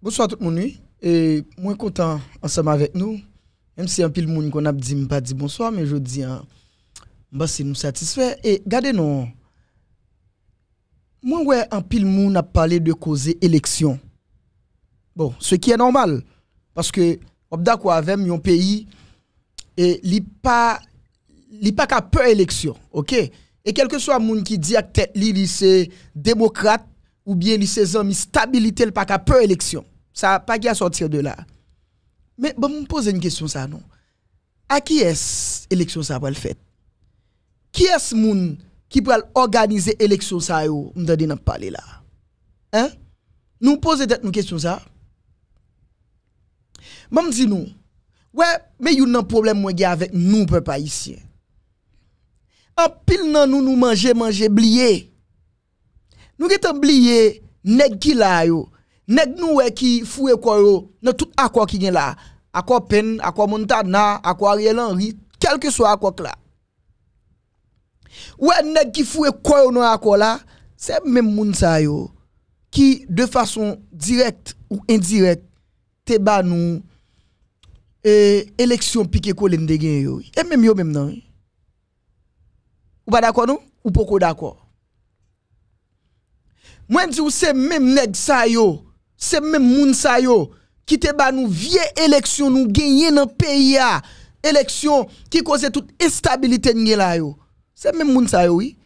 Bonsoir tout le monde. Et moi, content ensemble avec nous. Même si un pile monde qu'on a dit, pas dit bonsoir, mais je dis, bah, hein, c'est nous satisfait. Et regardez-nous. Moi, ouais, un pile monde a parlé de causer élection. Bon, ce qui est normal. Parce que, on d'accord avec un pays, et il pas, a pas peur élection. OK? Et quel que soit le qui dit que tête c'est démocrate, ou bien ces hommes ils stabilité le pas qu'à peu élection. Ça pas qu'à sortir de là. Mais bon, me poser une question ça non. À qui est-ce élection ça va le faire Qui est-ce moun qui peut organiser élection ça yo On n'a parler là. Hein Nous poser une question ça. Bon dis nous. Ouais, mais il y a un problème avec nous peuple haïtien. En pile nous nous manger manger blier. Nou getan bliye, neg ki la yo, neg nou we ki fwe kor yo, nou tout akwa ki gen la, akwa pen, akwa montana, akwa rielan ri, kelke so akwa kla. Ouwe neg ki fwe kor yo nou akwa la, se mèm moun sa yo, ki de fason direkt ou indirekt, te ba nou, e, eleksyon pike kolende gen yo, e mèm yo mèm nan yo. Ou ba dakwa nou, ou poko dakwa. Moi, je dis, c'est même nèg sa yo, c'est même moun sa yo, qui te ba nous vie élection, nous gagné dans pays Élection qui cause toute instabilité nous la yo. C'est même moun sa yo, oui.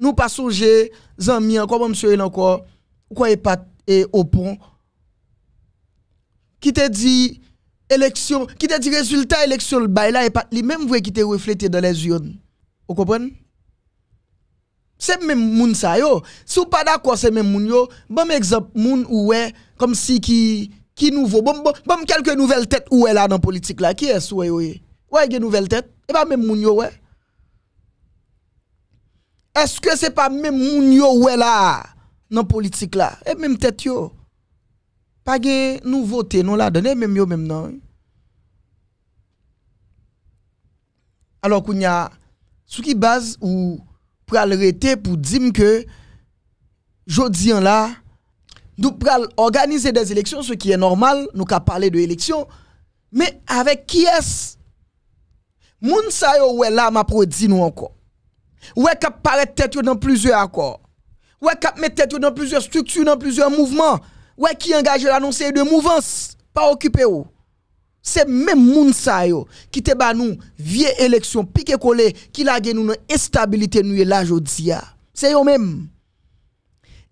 Nous pas songer, zami encore, monsieur encore, quoi est pas au e pont. Qui te dit, élection, qui te dit résultat élection le bail et pas les mêmes vrai qui te reflété dans les urnes. Vous comprenez? C'est même moun ça yo. Si vous pas d'accord, c'est même moun yo. Bon exemple moun ouais comme si qui qui nouveau. Bon, bon, bon quelques nouvelles têtes ouais là dans politique là. Qui est ouais ouais. Ouais, des nouvelles têtes. Et eh pas ben, même moun yo ouais. Est-ce que c'est pas même moun yo ouais là dans politique là Et eh, même tête yo. Pas de nouveauté non là donné même yo même non. Alors qu'on a sous qui base ou pral arrêter pour dire que jodi en là nous pral organiser des élections ce qui est normal nous ka parler de élections mais avec qui est-ce moun sa yo ouais là m'a dit nous encore ouais cap paraît tête dans plusieurs accords ouais cap mettre tête dans plusieurs structures dans plusieurs mouvements ouais qui engage l'annonce de mouvance pas occupé ou c'est même moun sa yo qui te ba nous vieille élection piqué collé qui la nous une instabilité nous là jodi ah. C'est eux même.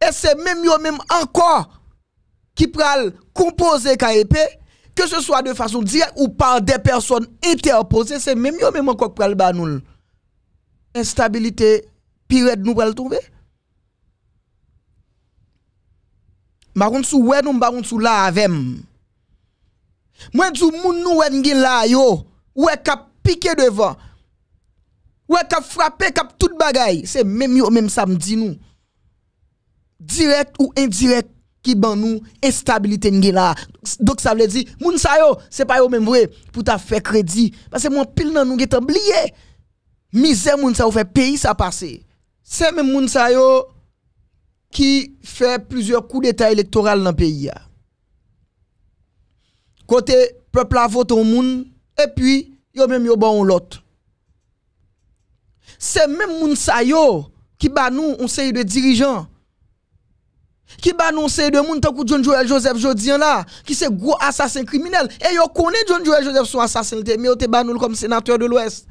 Et c'est même eux même encore qui pral composer KEP que ce soit de façon directe ou par des personnes interposées, c'est même eux même encore qui pral ba instabilité pire nous pral trouver. Ma sou wè nous ba sou la avem. Mwen djou moun nou wè nge la yo, wè kap pike devan, wè kap frape kap tout bagay, se mèm yo mèm sa mdi nou. Direk ou indirek ki ban nou, instabilite nge la. Dok sa vle di, moun sa yo, se pa yo mèm vwe, pou ta fè kredi, pasè mwen pil nan nou getan bliye. Mize moun sa yo fè, peyi sa pase. Se mèm moun sa yo, ki fè plusieurs kou d'Etat elektoral nan peyi ya. Côté peuple a voté au monde et puis a même yo bon l'autre. C'est même moun sa yo qui ba nous on série de dirigeants. Qui un nous série de moun tant que John Joel Joseph Jodian là qui c'est gros assassin criminel et yo connaît John Joel Joseph son assassin mais yo te bat nous comme sénateur de l'Ouest,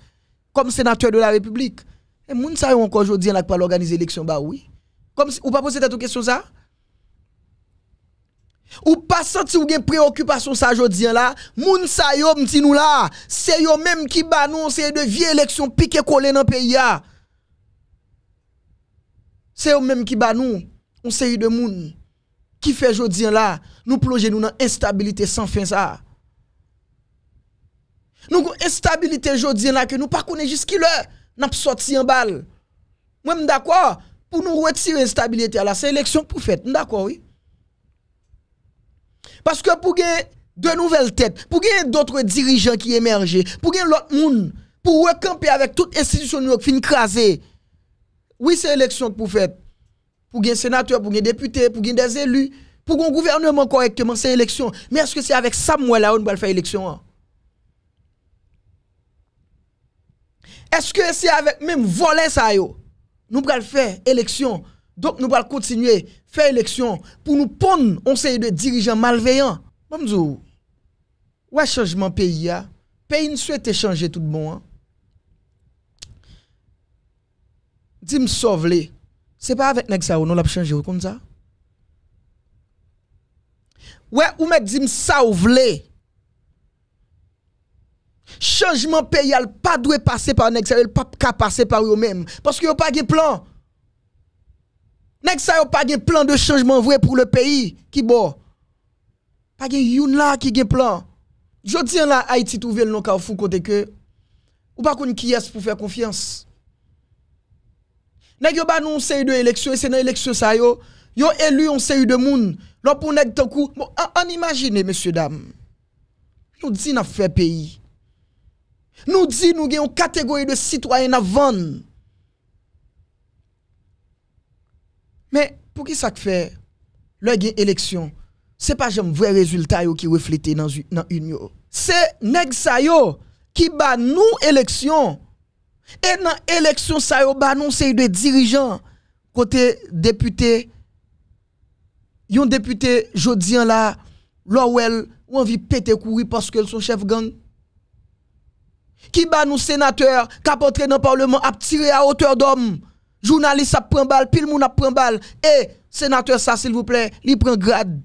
comme sénateur de la République. Et moun sa encore Jodian là qui pas organiser l'élection, bah oui. Comme ou pas poser cette question ça Ou pasant si ou gen preokupasyon sa jodzyan la, moun sa yo mti nou la. Se yo menm ki ba nou, on se yo de vie eleksyon pike kole nan pe ya. Se yo menm ki ba nou, on se yo de moun ki fe jodzyan la, nou plonje nou nan enstabilite san fin sa. Nou kon enstabilite jodzyan la ke nou pa kone jiski le, nap sot si yon bal. Mwen mdakwa pou nou wetire enstabilite la, se eleksyon pou fet, mdakwa oui. Parce que pour gagner de nouvelles têtes, pour gagner d'autres dirigeants qui émergent, pour gagner l'autre monde, pour recamper avec toute institution qui fin craser. Oui, c'est élection que vous faites. Pour gagner sénateur, pour gagner député, pour gagner des élus, pour gagner gouvernement correctement, c'est élection. Mais est-ce que c'est avec Samuel là on va faire élection hein? Est-ce que c'est avec même voler ça yo? Nous allons faire élection. Donc nous allons continuer à faire élection pour nous pondre on série de dirigeants malveillants. Mamzou, ouais changement pays Le hein? pays ne souhaite changer tout le monde. Hein? Dis-moi sauve Ce n'est pas avec ça ou changé, l'a comme ça. Ouais, ou même dis sauve Le Changement pays pas doit passer par Nexa, il il pas passer par eux-mêmes parce que n'ont pas de plan. Nèg yo pas de plan de changement vrai pour le pays qui bon. Pas de youn là qui gen plan. Je dis là Haïti trouvé le non carrefour côté que ou pas qu'on qui est pour faire confiance. Nèg yo ba nous deux de élection c'est dans élection sa yo yo élu on eu de moun. Lò pour nèg tan kou bon, an, imagine messieurs dames. Nous di n'a fè pays. Nous dit nous gen une catégorie de citoyens à vendre. Mais pour qui ça fait le gain élection, c'est pas un vrai résultat qui reflète dans une C'est nèg qui bat nous élection. Et dans l'élection, ça yo nous c'est de dirigeants côté député yon député jodian là Lowell ou envie péter courir parce que son chef gang qui bat nous sénateurs qui dans le parlement a tirer à hauteur d'homme Journaliste a prend balle, pile moun a prend balle. Et eh, sénateur ça s'il vous plaît, il prend grade.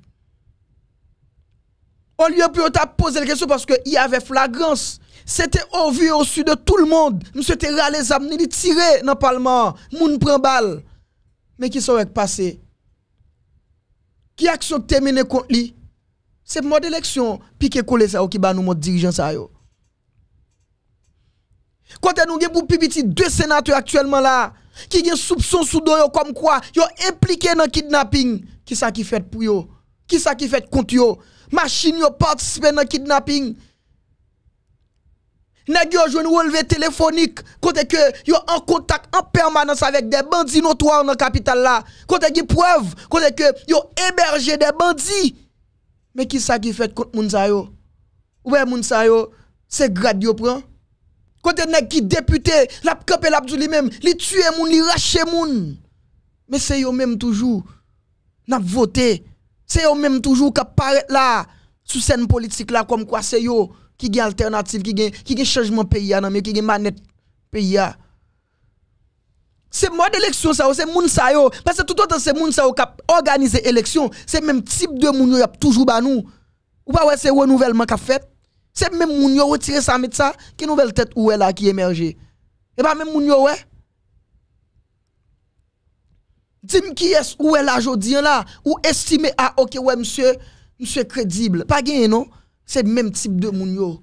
On lui a pu poser la question parce qu'il y avait flagrance. C'était au vu au sud de tout le monde. Monsieur était râlé il tiré dans le parlement. Moun prend balle. Mais qui s'est passé Qui action terminé contre lui C'est mode élection. Piqué collé ça qui bat nous notre dirigeant ça yo. Quand nous avons pour deux sénateurs actuellement là, qui des soupçon sous doyo comme quoi yo impliqué dans kidnapping qui ça qui fait pour yo qui ça qui fait contre yo machine yo participé dans kidnapping nèg yo une relevé téléphonique côté que yo en contact en permanence avec des bandits notoires dans capitale là côté qui preuve côté que yo hébergé des bandits mais qui ça qui fait contre moun sa yo ouais moun yo c'est grade yo prend quand nèg qui député, l'a campé l'a lui même, li tué moun, li raché moun. Mais c'est eux même toujours n'a voté. C'est eux même toujours qui apparaît là sous scène politique là comme quoi c'est eux qui gagne alternative, qui gagne qui changement pays à qui gagne manette pays c'est mode élection ça, c'est moun ça yo. Parce que tout autant c'est moun ça qui organise élection, c'est même type de moun yo y a toujours ba nous. Ou pas ouais c'est renouvellement qu'a fait. C'est même moun yo retiré ça mettre ça qui nouvelle tête ou elle là qui émergé. Et eh pas ben, même moun yo ouais. Dis-moi qui est ou elle là aujourd'hui là ou estime à ah, OK ouais monsieur monsieur crédible. Pas gagné non, c'est même type de moun yo.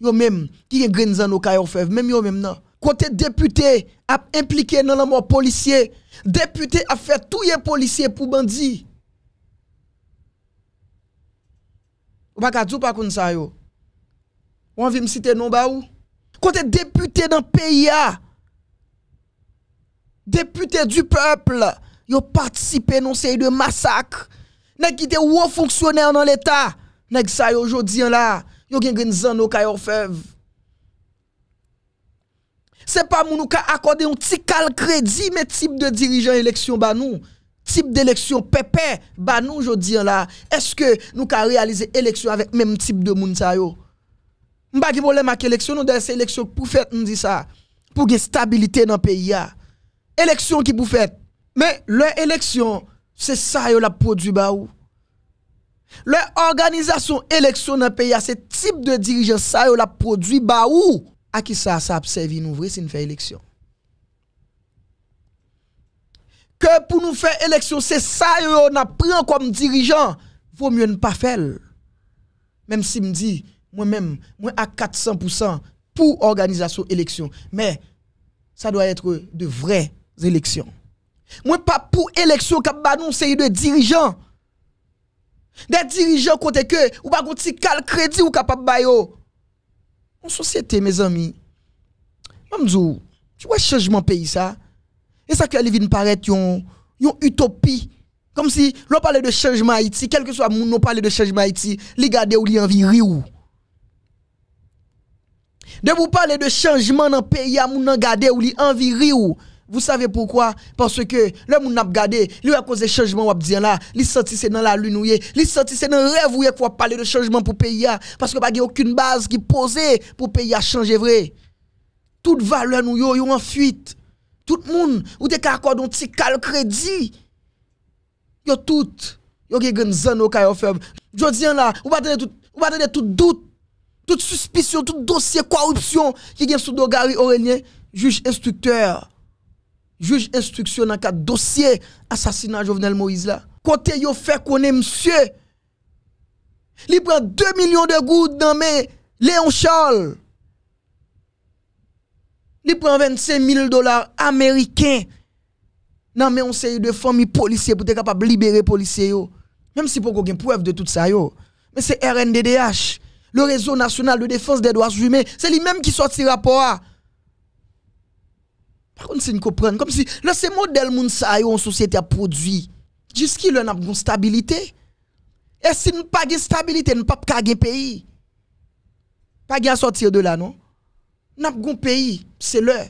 Yo même qui est grain zan au caillou même yo même non. Côté député a impliqué dans la mort policier, député a fait tout les policier pour bandit. Ou pas ka pas comme ça yo on vient me citer non bah quand Côté député dans pays ah! député du peuple, yo participé non série de massacres. Nèg qui un fonctionnaire dans l'état, nèg ça aujourd'hui hein, là, yo gen gen C'est pas qui ka accorder un petit cal crédit mais type de dirigeant élection ba nous type d'élection pépé ba nous hein, là est-ce que nous ka réalisé élection avec même type de moun Mba ki mwole mak eleksyon, nou de se eleksyon pou fèt, mdi sa, pou gen stabilite nan peyi ya. Eleksyon ki pou fèt, men lè eleksyon, se sa yo la prodwi ba ou. Lè organizasyon eleksyon nan peyi ya, se tip de dirijen sa yo la prodwi ba ou, a ki sa sa apsevi nou vre sin fè eleksyon. Ke pou nou fè eleksyon, se sa yo yo na pren kwa mdi dirijen, vwou mwen pa fèl. Mem si mdi, moi-même, moi à 400% pour organisation élection. Mais ça doit être de vraies élections. Moi pas pour élection qui nous de dirigeants. Des dirigeants côté que ou pas si cal crédit ou capable ba yo. En société mes amis. Mamzou, tu vois changement pays ça. Et ça qui vient paraître yon utopie comme si l'on parlait de changement Haïti, quel que soit moun on parlait de changement Haïti, Les gade ou li envie ou. De vous parler de changement dans le pays, à mon gardé ou li envie ou. Vous savez pourquoi? Parce que le moun n'a gardé, lui a causé changement ou dit là, li senti c'est dans la lune ou li senti c'est dans rêve ou qu'on parler de changement pour pays parce que pas aucune base qui posée pour pays à changer vrai. Toute valeur nous yo, en fuite. Tout le monde ou te ka accorde un petit cal crédit. Yo tout, yo gen zan ou ka yo faible. Jodi là, ou pas tout ou pas tout doute toute suspicion, tout dossier corruption qui vient sous Dogari Aurélien, juge instructeur, juge instruction dans le dossier assassinat Jovenel Moïse là. Côté yo fait est monsieur, il prend 2 millions de gouttes dans mes Léon Charles. Il prend 25 000 dollars américains. Non, mais on sait de familles policiers pour être capable de libérer les policiers. Même si pour qu'on ait preuve de tout ça. Yo. Mais c'est RNDDH le réseau national de défense des droits humains, c'est lui-même qui sortira rapport Par contre, si nous comprenons, comme si là, c'est modèle moun sa société a produit. y ait une stabilité. Et si nous pas de stabilité, nous pas de pays. Pas de sortir de là, non? Nous pas un pays, c'est l'heure.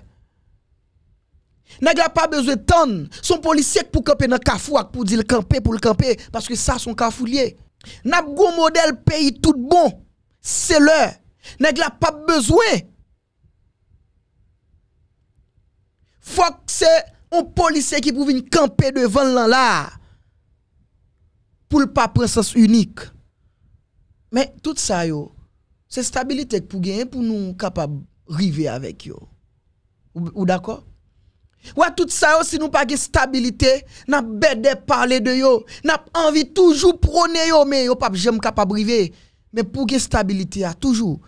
N'a pas besoin de temps. Son policier pour camper dans cafouac pour dire camper pour le camper parce que ça son Nous N'a pas modèle pays tout bon. Se lè, nèk la pape bezwe. Fok se, on polise ki pou vin kampe devan lan la. Pou l pape presens unik. Mè, tout sa yo, se stabilite pou gen, pou nou kapab rive avèk yo. Ou d'akò? Ouwa tout sa yo, si nou pa ge stabilite, nap bedè parle de yo, nap anvi toujou prone yo, mè yo pape jèm kapab rive. Mais pour que stabilité a toujours,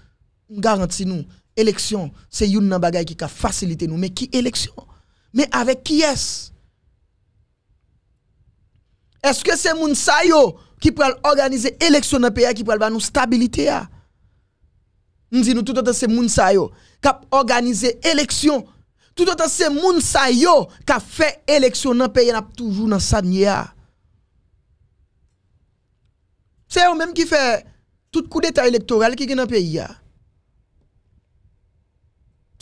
garantit nous, élection, c'est une bagaille qui a facilité nous. Mais qui élection? Mais avec qui est-ce? Est-ce que c'est moun qui peut organiser élection dans le pays qui peut nous stabilité a? Nous disons tout autant c'est moun qui qui qui organiser élection. Tout autant c'est moun qui qui fait élection dans le pays n'a toujours dans sa C'est eux même qui fait Tout kou deta elektorel ki genan peyi ya.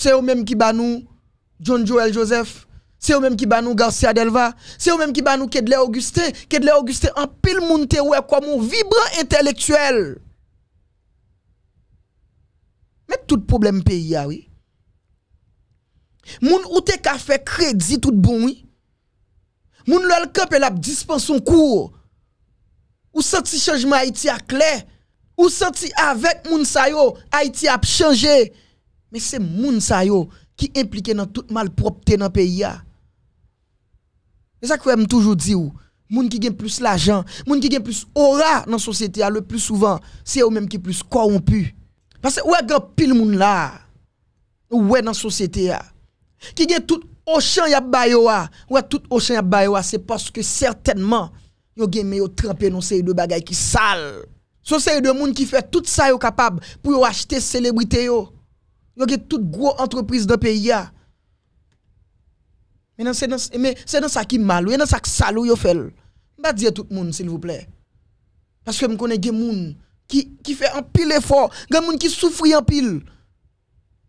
Se ou menm ki ban nou John Joel Joseph, se ou menm ki ban nou Garcia Delva, se ou menm ki ban nou Kedle Auguste, Kedle Auguste an pil moun te wè kwa moun vibre entelektuel. Met tout problem peyi ya, wè. Moun ou te kafe kredi tout bon wè. Moun lòl kèpè la dispensyon kou. Ou soti chanjman iti ak lè. Ou senti avec moun sa yo, Haïti a changé. Mais c'est moun sa yo qui impliqué dans toute malpropreté dans le pays. C'est ça que je toujours dit ou. Moun qui gagne plus l'argent, moun qui gagne plus aura dans la société, le plus souvent, c'est eux-mêmes qui plus corrompus. Parce que ouais, grand pile moun là. Ouais, dans la société. Qui gagne tout Ochan y a bayoa. Ouais, tout Ochan y a bayoa, c'est parce que certainement, vous gagne yo trempé dans ces deux bagay qui sale. Ce sont des gens qui font tout ça capable pour acheter célébrité yo. Yo toutes toute gros entreprise dans pays Mais c'est dans mais c'est dans ça qui mal, dans ça qui Je ne vais pas dire tout le monde s'il vous plaît. Parce que je connais des gens qui qui un pile effort, des gens qui souffrent un pile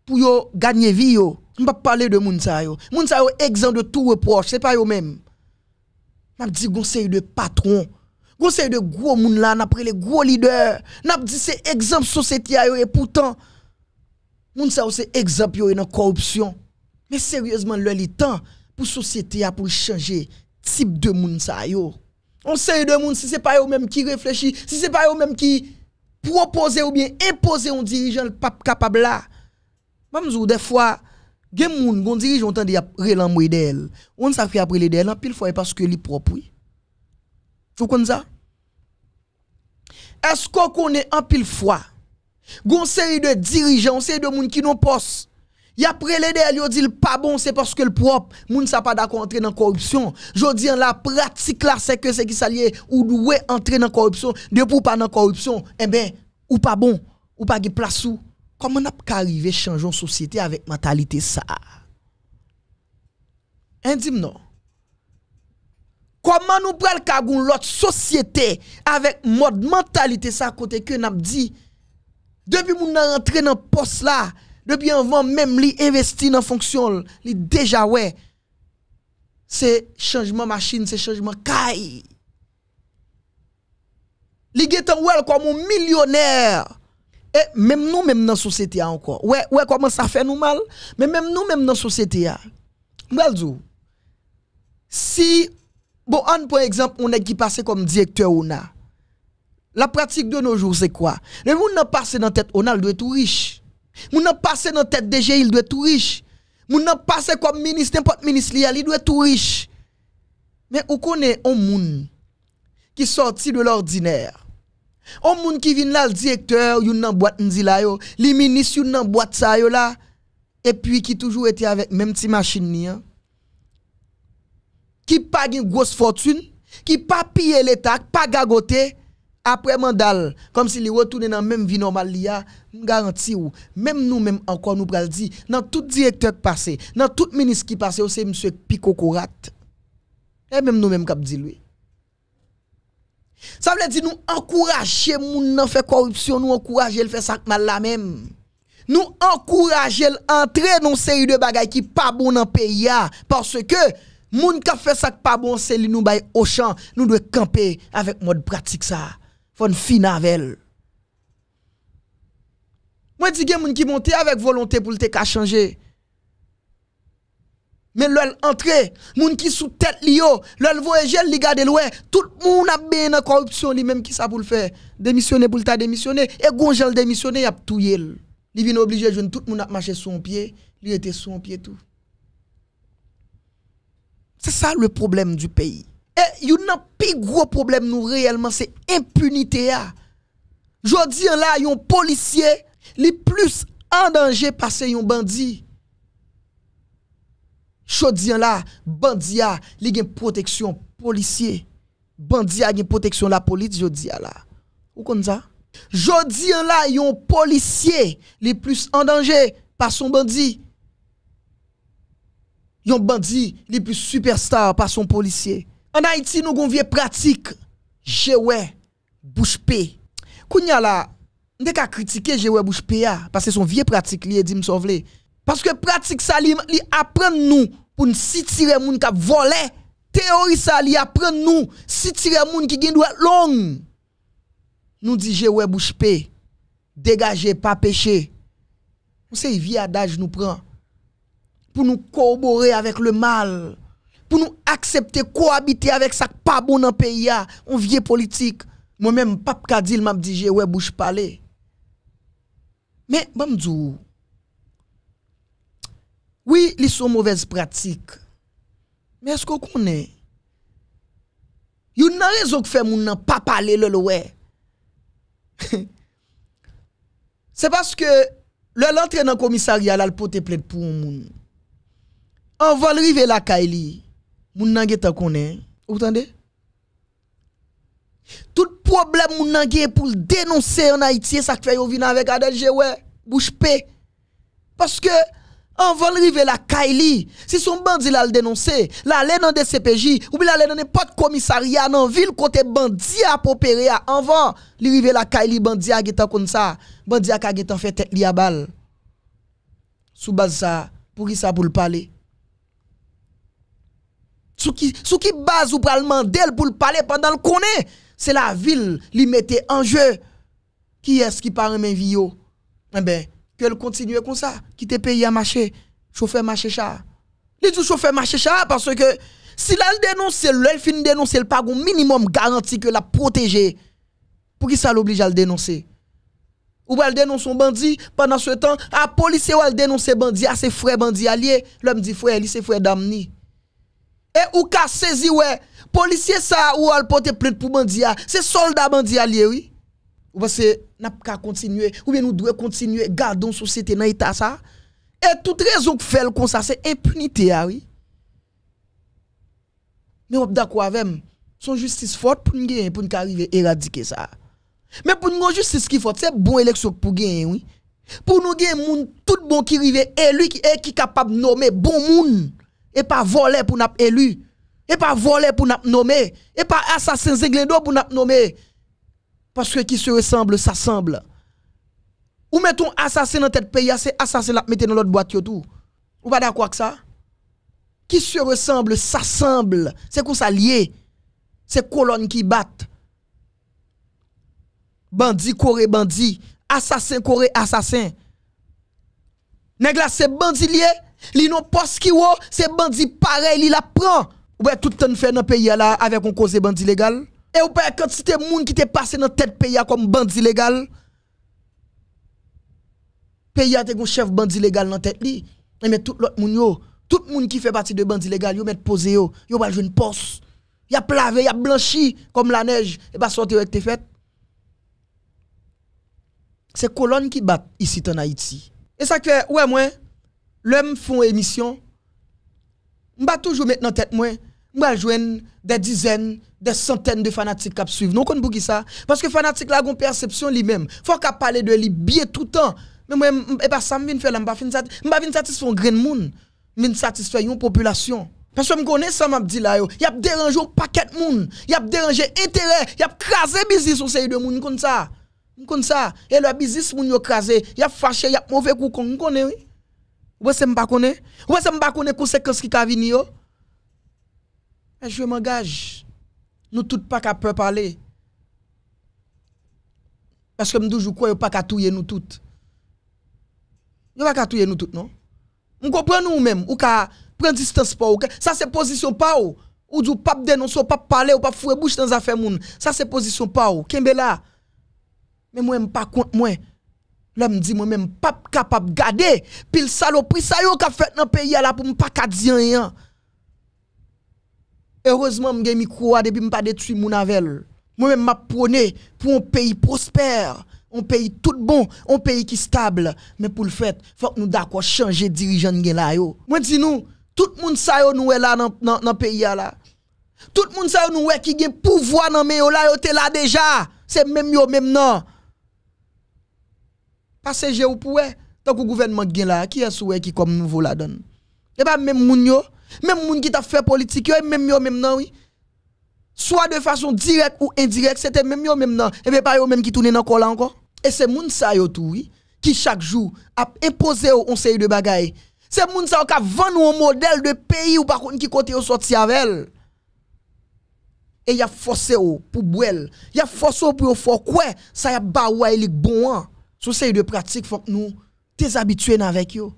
pour yo gagner vie Je vais pas parler de gens. ça yo. Monde ça yo de tout reproche, n'est pas eux-mêmes. même. Je dit que c'est de patrons Conseil de gros moun là, n'a pris les gros leaders, n'a dit c'est exemple société et pourtant, moun sa c'est exemple yo dans corruption. Mais sérieusement, le temps pour société a pour changer type de moun sa yo. On sait de moun si c'est pas eux même qui réfléchit, si c'est pas eux mêmes qui propose ou bien imposent un dirigeant le pape capable là. Même des fois, gen moun gon dirigeant tande y a relambre d'elle. On sa fait après les d'elle pile fois parce que li propre. Fou kon za? Esko kon e an pil fwa? Gon se yi de dirijan, se yi de moun ki non pos Y apre le de al yo di l pabon se paske l prop Moun sa pa da kon entre nan korupsyon Jodi an la pratik la se ke se ki salye Ou dwe entre nan korupsyon Depou pa nan korupsyon E ben, ou pabon, ou pa ge plasou Koman ap ka arrive chanjoun sosyete avèk matalite sa? En di mnon Comment nous prenons l'autre société avec mode mentalité ça côté que n'a dit depuis mon rentré dans poste là depuis avant même li investi dans fonction li déjà ouais c'est changement machine c'est changement caille li getan well comme un millionnaire et même nous même dans société encore ouais ouais comment ça fait nous mal mais même nous même dans société a ah. si Bon, on par exemple, on est qui passe comme directeur non. La pratique de nos jours, c'est quoi Le monde n'a passé dans tête a, il doit être tout riche. Moun n'a passé dans tête DG, il doit être tout riche. Moun n'a passé comme ministre, n'importe ministre, il doit être tout riche. Mais on connaît un monde qui sorti de l'ordinaire. Un monde qui vient là, le directeur, il nan boîte n'di là yo, ils ministre, il nan boîte ça yo là, et puis qui toujours était avec même petite machine ni. Hein qui pas une grosse fortune, qui pas pille l'État, pas gagoter, après mandal, comme si s'il retournait dans la même vie normale, a garantis ou, même nous même encore nous pral dit, dans tout directeur qui passé, dans tout ministre qui passe, c'est M. Pico Korat. Et même nous-mêmes qui dit lui. Ça veut dire nous encourager moun nan fait corruption, nous encourager le faire ça mal la même. Nous encourager entrer dans série de bagages qui pas bon dans le pays parce que Moun qui fait ça pas bon, c'est lui nous bail au champ, nous devons camper avec mode pratique ça. Fon fin avec Moi dis que moun qui monter avec volonté pour te ka changer. Mais l'ol entré, moun qui sous tête li yo, l'ol voyage li gade l'oué, tout monde a bien la corruption li même qui ça pour le faire. Démissionner pour ta démissionner et gonjel démissionner y a touyer. Li vient obligé jeune tout moun a marcher sur son pied, li était sur son pied tout. Se sa le problem du peyi. E yon nan pi gro problem nou reyelman se impunite ya. Jodi yon la yon policye li plus andanje pase yon bandi. Jodi yon la bandi ya li gen proteksyon policye. Bandi ya gen proteksyon la politi jodi ya la. Ou kon za? Jodi yon la yon policye li plus andanje pase yon bandi. Yon bandi li pou superstar pa son polisye. Anayiti nou goun vie pratik. Jewe, boushpe. Kounya la, ndek a kritike jewe boushpe ya. Paske son vie pratik li e di mson vle. Paske pratik sa li apren nou pou nsi tire moun ka vole. Teori sa li apren nou si tire moun ki gindou a long. Nou di jewe boushpe. Degaje pa peche. Mwen se yi vi adaj nou pran. pour nous corroborer avec le mal, pour nous accepter, cohabiter avec ça pas bon dans le pays, ah, on vie politique. Moi-même, pape Kadil m'a dit, j'ai ouais, bouche parler. Mais, bon, dis, oui, ils sont mauvaises pratiques. Mais est-ce qu'on connaît? Vous n'avez raison que fait ne pas parler le C'est parce que le l'entrée dans le commissariat là le porter pour on va arriver la Kaili. Moun nan geta konnen. Vous entendez? Tout problème moun nan pour dénoncer en Haïti, ça fait yon vin avec Adel ouais, bouche paix. Parce que, on va arriver la Kaili. Si son bandit la dénoncé. la lè dans des CPJ, ou bien la dans de commissariat, dans ville côté bandit à popéré. en va arriver la Kaili, bandit à geta Bandi ça. Bandit a geta fait tête li balle. Sous base ça, pour qui ça pour le parler? Sous qui, sous base ou pral pour le parler pendant le connaît? C'est la ville qui mette en jeu. Qui est-ce qui parle même vio. Eh ben, qu'elle continue comme ça. Qui te paye à marcher? Chauffeur marcher, char. Les dit chauffeur marcher, char parce que si l'on dénonce, le fin dénoncer le pas un minimum garanti que la protéger. Pour qui ça l'oblige à le dénoncer? Ou elle dénonce un bandit pendant ce temps, la police dénonce dénoncer bandit, à ses frères bandits alliés. L'homme dit frère, il c'est frère d'Amni. E ou ka sezi we, polisye sa ou al pote plente pou mandi ya, se solda mandi ya liye, oui. Ou ba se nap ka kontinue, ou be nou dwe kontinue, gardon sou sete nan ita sa. E tout rezon ki fel kon sa, se impunite ya, oui. Me wap da kwa vem, son justice fote pou nou genye, pou nou ka rive eradike sa. Me pou nou gen justice ki fote, se bon eleksyon pou genye, oui. Po nou genye moun, tout bon ki rive, e lui ki e ki kapab nome bon moun, oui. et pas voler pour n'a élu et pas voler pour nous nommer et pas assassin pour nous nommer parce que qui se ressemble s'assemble ou mettons assassin dans tête pays c'est assassin qui mettez dans l'autre boîte tout ou pas d'accord que ça qui se ressemble s'assemble c'est quoi ça lié c'est colonne qui bat. bandit coré bandit assassin coré assassin nèg c'est bandit lié Li non poste ki c'est se bandi pareil li la pran. Ou tout tout ton fait dans pays là avec un cause bandi légal. Et ou quand des moun qui te passé dans tête pays comme bandi légal. Pays a te un chef bandi légal dans tête li. E Mais tout l'autre moun yo, tout moun qui fait partie de bandi légal, yo met posé yo, yo va jouer une poste. Y a plavé, y a blanchi comme la neige et pas sorti avec tes fait. C'est colonne qui bat ici en Haïti. Et ça fait ouais moi L'homme font émission, je vais toujours mettre dans tête moi, je vais joindre des dizaines, des centaines de fanatiques qui suivent. Non, pour qui ça Parce que fanatiques là, une perception lui-même. Faut parler de lui bien tout le temps. Mais moi, et eh pas ben, ça, je faire, m'pas vais satisfaire un grain monde, je satisfaire une population. Parce que je connais ça, m'a dit là, il y a dérangé un paquet de monde, il y a dérangé intérêt, il y a crasé business sur ces de monde comme ça. Comme ça, et le business y a crasé, il y a fâché, il y a mauvais coup, on connaît oui. Ou wese m pa kone konsekons ki ka vini yo? E jwe man gaj. Nou tout pa ka pre pale. Paske m doujou kwa yo pa ka touye nou tout. Yo pa ka touye nou tout, non? M konpren nou mèm? Ou ka pren distance pa ou? Sa se pozisyon pa ou? Ou djou pap denonsyo, pap pale, ou pap fure bouche tan zafè moun? Sa se pozisyon pa ou? Kembe la? Mè mwen m pa kont mwen. Là, me dit moi-même, pas capable de garder. le saloperie, ça a a fait dans le pays là pour me pas dire rien. Heureusement, je suis croix depuis que je pas détruit mon avel. Moi-même, je pris pour un pays prospère, un pays tout bon, un pays qui stable. Mais pour le fait, il faut que nous d'accord changer de dirigeant là. Moi, dis nous, tout le monde sait nous est là dans le pays là. Tout le monde sait nous est qui a pouvoir dans le pays là, là déjà. C'est même yo, même non passager ou pour tant que gouvernement gain là qui est souhait qui comme nouveau la donne et eh pas ben, même moun yo même moun qui t'a fait politique yo même yo même non oui soit de façon directe ou indirecte c'était même yo même non et eh bien pas yo même qui tourne dans cola encore et c'est moun ça yo tout oui qui chaque jour a imposé un série de bagaille c'est moun ça qui vann nous un modèle de pays ou par contre qui côté au sorti avec et il a forcé pour boire Il a forcé pour faire quoi ça y a ba ou bon hein? sous série de pratiques, faut que nous habitué avec eux.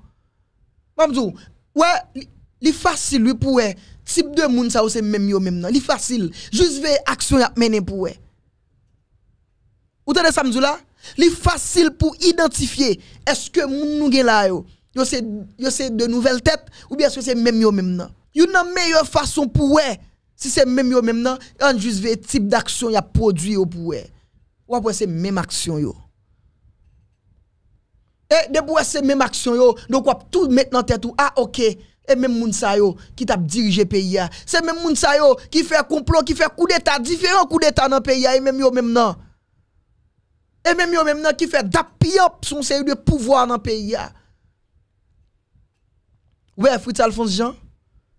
Mamdou, ouais, li facile lui pour type de monde ça c'est même yo même non, facile. Juste veut action y a mener pour Ou t'as samedi là, li facile pour identifier est-ce que moun nou gen là yo, yo c'est yo c'est de nouvelles têtes ou bien est-ce que c'est même yo même non. Yo meilleure façon pour si c'est même yo même non, on juste le type d'action y a produit yo pour Ou après c'est même action yo. Et eh, c'est même action yo. Donc on tout mettre dans tête ah OK. Et eh, même moun yo qui t'a dirigé pays C'est même moun yo qui fait complot, qui fait coup d'état, différents coup d'état dans pays et même yo même non. Et même yo même non qui fait d'apiop son série de pouvoir dans pays Ouais, Fritz Alphonse Jean,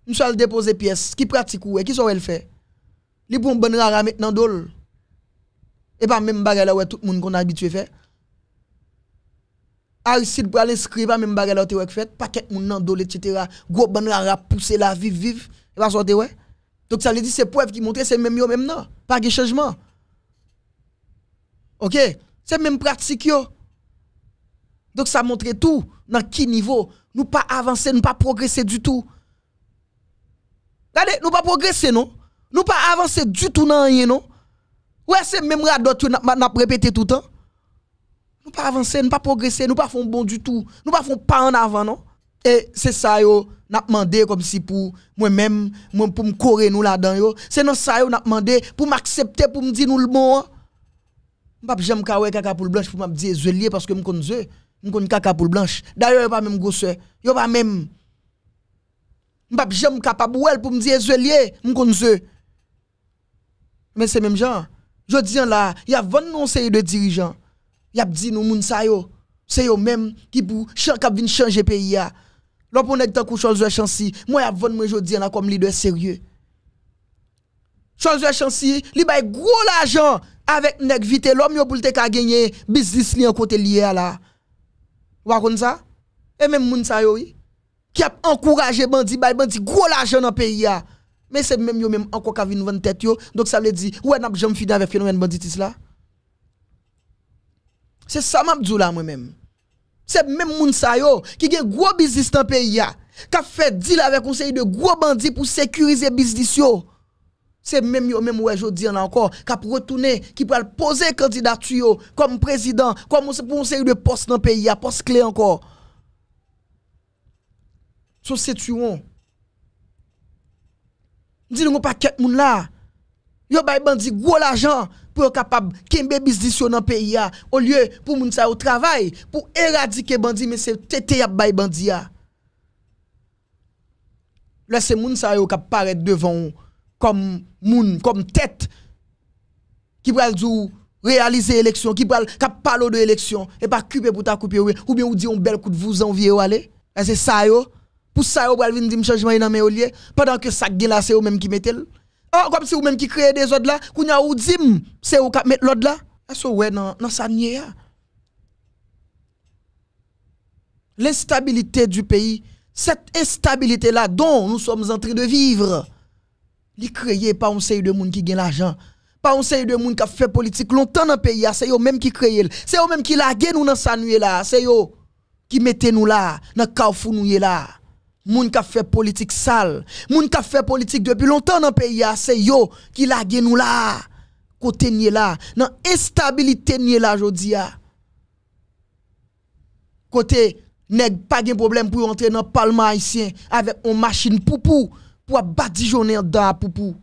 nous allons déposer pièce. Qui pratique ouais, qui sont elle fait Li bon bon rara maintenant dol. Et pas même bagay là ouais tout le monde qu'on habitué faire. Aristide pour de pas même bagarre là, fait, paquet mon nan dole, etc. Gros ban a pousser la vie vive, et pas ouais. Donc ça veut dire c'est preuve qui montre, c'est même yo, même non. Pas de changement. Ok? C'est même pratique yo. Donc ça montre tout, dans quel niveau. Nous pas avancer, nous pas progresser du tout. Regardez, nous pas progresser, non? Nous pas avancer du tout dans rien, non? Ouais, c'est même radote que nous répété tout le temps. Nous pas avancer, nous pas progresser, nous pas font bon du tout. Nous pas font pas en avant non. Et c'est ça yo, n'a demandé comme si pour moi-même, moi pour me courir nous là-dedans yo. C'est non ça yo n'a demandé pour m'accepter, pour me dire nous le bon. M'pap j'aime kawe kaka pour blanche pour me dire je parce que me connais je, me connais kaka pour blanche. D'ailleurs pas même gosse, yo pas même M'pap j'aime capable ouel pour me dire je suis me Mais c'est même genre. Je dis là, il y a 20 conseils de dirigeants Yap di nou moun sa yo, se yo mèm ki pou kap vin chanje peyi ya. Lò pou nèk tan kou chanjwe chansi, mwen yap vèn mwen jodi an akom li dwe seryè. Chanjwe chansi, li bay gro l'ajan avèk nèk vite lò mèm yo pou lte ka genye bizis li an kote liye ala. Wakon sa? E mèm moun sa yo yi, ki ap ankouraje bandi, bay bandi gro l'ajan an peyi ya. Mèm se mèm yo mèm anko kap vin vèn tèt yo, dok sa mè di, wè nap jom fide avè fè nou mèm bandi tis la? Se samap djou la mwen menm. Se menm moun sayo ki gen gwo bizis nan peyi ya. Ka fet dil ave konseyi de gwo bandi pou sekurize bizis yo. Se menm yo menm wej yo diyan la anko. Ka protoune ki pou al pose kandidatuyo. Kom prezident. Kom konseyi de pos nan peyi ya. Pos kle anko. So se tuyon. Din nou pa ket moun la. Yo bay bandi gwo la jan. pour capable kembe business dans pays au lieu pour moun au travail pour éradiquer bandi mais c'est tété a bay bandi a là c'est moun sa yo k'ap devant comme moun comme tête qui pral réaliser élection qui pral k'ap parler de élection et pas couper pour ta couper ou bien ou dit un bel coup de vous envie ou aller c'est ça yo pour ça yo pral venir dire changement dans mes lieu pendant que ça là c'est eux même qui mettent ah, comme si vous même qui créez des autres là, qu'on a ou dit, hmm, c'est vous qui mettez l'autre là. ça vous non, dans sa ça ah. L'instabilité du pays, cette instabilité là dont nous sommes en train de vivre, li créée par un seul de monde qui gagne l'argent. pas un seul de monde qui a fait politique longtemps dans le pays, ah, c'est eux même qui créé. C'est eux même qui laguent nous dans sa nuit là, c'est eux qui mettez nous là, dans le carrefour nous là moun qui fait politique sale, moun qui fait politique depuis longtemps dans le pays, c'est yo qui la nous là, côté nié là, dans instabilité nié là jodi Côté nèg pas de problème pour entrer dans le parlement haïtien avec une machine poupou pour badigeonner dans poupou.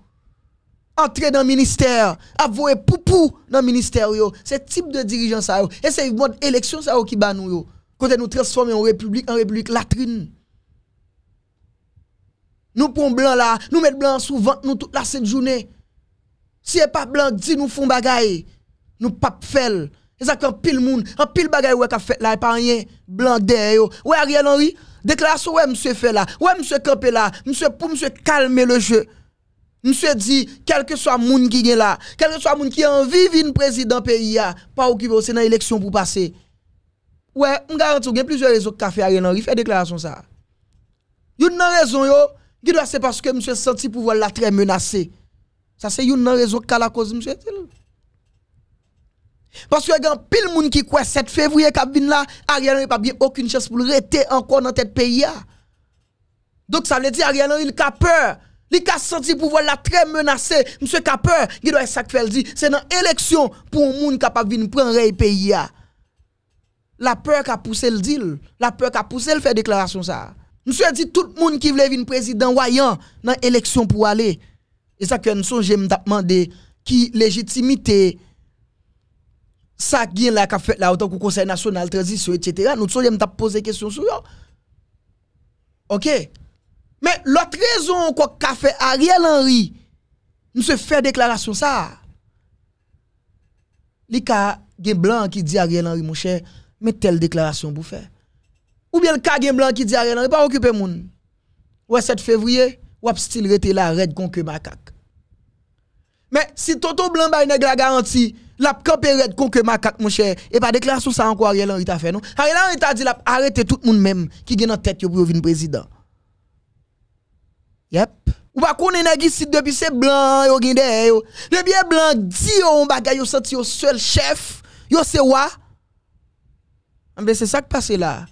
Entrer dans le ministère, avouer poupou dans le ministère c'est type de dirigeant ça yo. et c'est mode élection ça qui banou nous yo. Côté nous transformer en république en république latrine. Nous prenons blanc là, nous mettons blanc sous ventre nous toute la cette journée. Si n'est pas blanc dis nous font bagay nous pas faire. Et ça quand pile monde, un pile bagaille ou qu'a fait là pas rien blanc derrière. Ouais Ariel Henry, déclaration ouais monsieur fait là, ouais monsieur camper là, monsieur pour monsieur calmer le jeu. Monsieur dit, quel que soit monde qui est là, quel que soit monde qui en envie de président pays, pas occupé dans l'élection élection pour passer. Ouais, on garantit il y a plusieurs réseaux qui ont fait Ariel Henry, fait déclaration ça. Vous avez raison, yo c'est parce que M. senti pouvoir la très menacé. Ça c'est une raison a la cause monsieur. Parce que un pile monde qui croit 7 février Ariane là, Ariel n'a pas bien aucune chance pour rester encore dans tête pays Donc ça veut dire Ariel il a peur. Il a senti pouvoir la très menacé. M. a peur, il doit ça qu'elle dit, c'est dans élection pour un monde capable venir prendre le pays La peur qui a poussé le deal, la peur qui a poussé le faire déclaration ça. Monsieur dit tout le monde qui voulait venir président voyant dans l'élection pour aller. Et ça que nous songe me demander qui légitimité ça qui est là qu'a fait là autant que Conseil national transition etc. Nous songe me poser question sur OK. Mais l'autre raison qu'a fait Ariel Henry nous se fait déclaration ça. Li ka gen blanc qui dit Ariel Henry mon cher, mais telle déclaration vous faire. Ou bien le kage blanc qui dit à Henry, pas occupé moun. Ou 7 février, ou style rete la red kon que macaque. Mais si Toto Blanc ba nèg la garantie, la camper red kon macaque mon cher, et pas déclaré sur ça encore Ariel Henry t'a fait non. Ariel Henry t'a dit la arrêtez tout moun même qui gen en tête yo pour président. Yep. Ou pas qu'on est ici depuis c'est blanc yo gen derrière yo. Le bien blanc dit yo on bagay yo senti yo seul chef, yo c'est quoi. Ah, mais c'est ça qui passe là.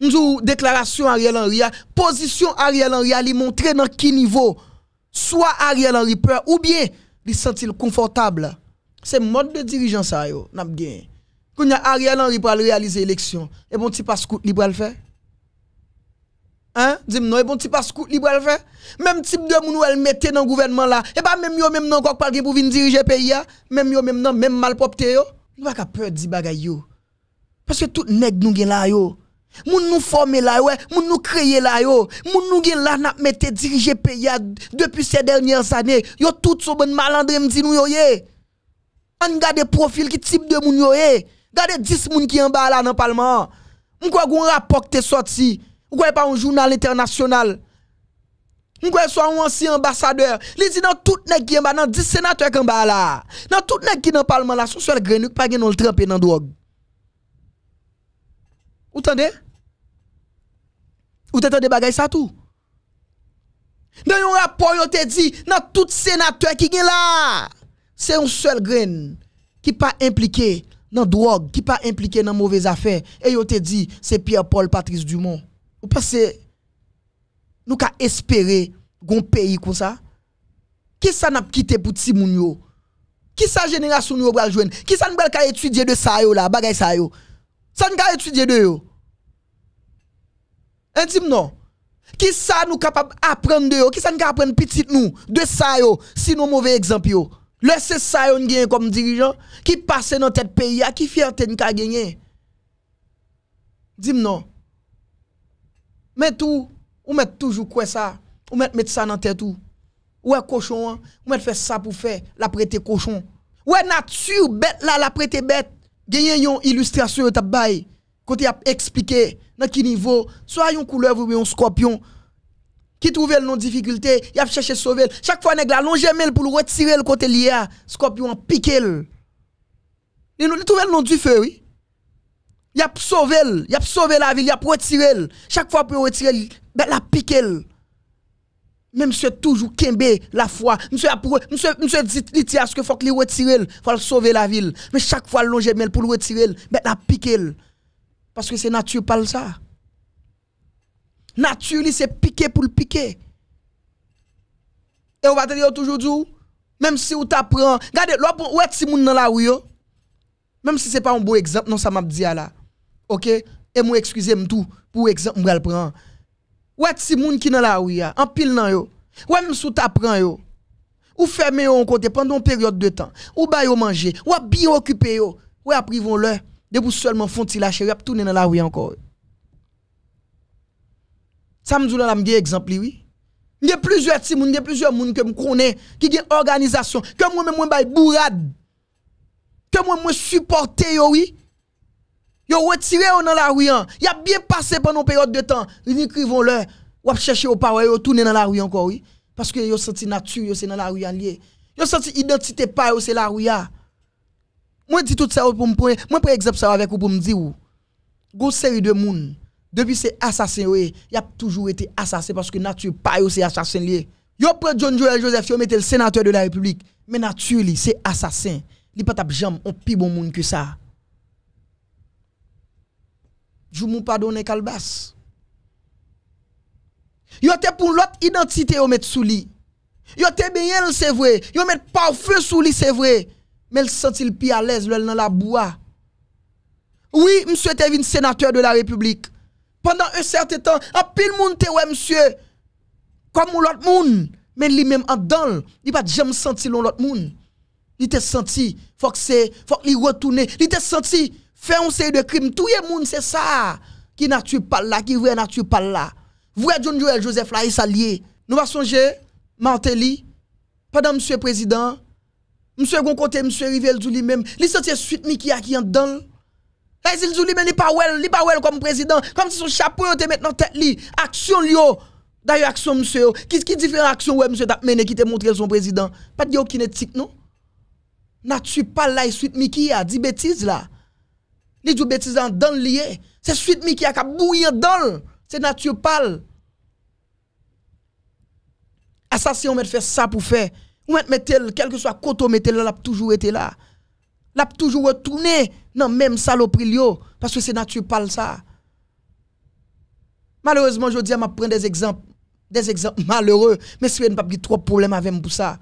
Nous déclaration Ariel Henry, ah, position Ariel Henry, ah, il montrer dans quel niveau. Soit Ariel Henry peur ou bien il sent confortable. C'est mode de dirigeant ça yo, n'a gagné. Quand Ariel Henry pour réaliser l'élection, et bon petit passe il à le faire. Hein? Dis-moi, bon petit passe libre à le faire. Même type de moun elle mettait dans le gouvernement là, et pas bah, même yo même non encore que pour venir diriger pays ah, même yo même non même malpropte yo. Nous pas peur di bagay yo. Parce que tout nèg nous gen là yo. Moun nous former là, ouais, moun nous créer là, yo. Moun nous gen là, n'a mette diriger pays depuis ces dernières années. Yo tout son bon malandre m'di nous yo ye. regarde gade profil qui type de moun yo ye. Gade 10 moun qui en bas là dans parlement. Moun quoi qu'un rapport te sorti. Ou quoi pas un journal international. Moun quoi soit un ancien ambassadeur. Li dit dans tout nèg qui en bas, dans 10 sénateurs qui en bas là. Dans tout nèg qui dans parlement là, sous seul grenouk, pas gen non trempé dans drogue. Ou entendez Ou t'entendez bagay ça tout Dans un rapport, on te dit, dans tout sénateur qui est là, c'est un seul grain qui pas impliqué dans drogue, qui pas impliqué dans mauvaise affaire. Et vous te dit, c'est Pierre-Paul Patrice Dumont. Vous pensez, nous qu'à espérer un pays comme ça? Qui ça n'a quitté pour moun yo? Qui sa génération nous va joué Qui ça nous va étudier de ça yo là, bagay ça yo? Ça nous va étudier de yo? Eh, dis-moi non. Qui ça nous capable d'apprendre de yo? Qui ça nous apprendre petit nous de ça yo? Si nous mauvais exemple yo. Laissez ça yo gagner comme dirigeant qui passe dans tête pays qui fierté nous ka gagner. Dis-moi non. Mais tout, ou met toujours quoi ça? Ou met ça dans tête tout. Ou est cochon, hein? ou met faire ça pour faire la prêter cochon. Ou est nature bête là la prêter bête. Gagner une illustration yo t'a bail. Côté a expliqué dans quel niveau, soit une couleur ou un scorpion qui trouve nos difficulté, il a cherché sauver. Chaque fois nèg la longe mel pour retirer le côté lié, scorpion piqué. Il nous le nom du feu oui. Il a sauvé, il a sauvé la ville, il a retiré. Chaque fois pour retirer, ben la piqué. Même si toujours kembe la foi. Monsieur monsieur monsieur dit il ce que faut qu'il retire, faut le sauver la ville. Mais chaque fois longe pour pour le retirer, ben la piqué. Parce que c'est nature pas ça. Nature, c'est piquer pour le piquer. Et on va te dire toujours Même si on t'apprend. Regardez, où est-ce que dans la rue? Même si ce n'est pas un bon exemple, non, ça m'a dit là. Ok? Et moi, excusez-moi tout. Pour exemple, je vais le prendre. Où est-ce qui dans la rue? En pile dans yo. Ou même si t'apprends? yo. Ou fermez vous pendant une période de temps. Ou ba manger. Ou bien occupé Ou a Debout seulement font-ils la chérie, tourner dans la rue encore. Ça me dit là, je exemple, oui. Il y a plusieurs petits il y a plusieurs personnes que je connais, qui ont organisation, que moi-même, je suis bourrade, que moi-même, je supporte, oui. Yo retiré dans la rue, il hein. a bien passé pendant une période de temps, ils écrivent leur, ou chercher au power, ils tourner dans la rue encore, oui. Parce que yo senti nature, c'est dans la rue allié. Hein, yo senti identité pas, c'est la rue. Ah. Moi, dis tout ça pour me prendre. Moi, pour exemple, ça avec vous pour me dire où. grosse série de monde, depuis ces assassins, il a toujours été assassin parce que nature, pas c'est assassin lié. Yo prend John Joel Joseph, yo mettez le sénateur de la République. Mais nature, c'est assassin. Il pas tap jambe on pi bon monde que ça. Je ne pardonne Calbas. Yo te pour l'autre identité, vous mettez sous lui. Yo te bien, c'est vrai. Yo au parfum sous lui, c'est vrai mais elle sentit le pied à l'aise dans la bois. Oui, monsieur était un sénateur de la République. Pendant un certain temps, à pile monde te ouais monsieur comme l'autre monde, mais lui-même en dedans, il pas jamais senti l'autre monde. Il était senti faut que c'est faut qu'il retourne, il était senti faire un série de crimes, tout le monde c'est ça qui n'a tué pas là, qui vrai n'a tué pas là. Vous Vrai John Joel Joseph là il s'allié. Nous va songer Martelly pendant monsieur président Monsieur gon côté monsieur Rivel lui même, li senti suite mi qui a qui en eh, il Rivel Zouli même li pas well, li pas well comme président, comme si son chapeau était maintenant tête li, action li D'ailleurs action monsieur, qui qui différent action ouais monsieur t'a mené qui te montré son président. Pas de kinétique non. Nature parle, là suite mi qui a dit bêtise là. Li dit bêtises en dedans lié. Eh. C'est suite mi qui a bouilli en C'est nature pâle. Assassin on met faire ça pour faire ou mettre quel que soit koto mettel, là, l'a toujours été là. L'a toujours retourné dans même saloperie parce que c'est nature parle ça. Malheureusement, je dis à prendre des exemples des exemples malheureux, mais si n'avez pas trop de problèmes avec pour ça.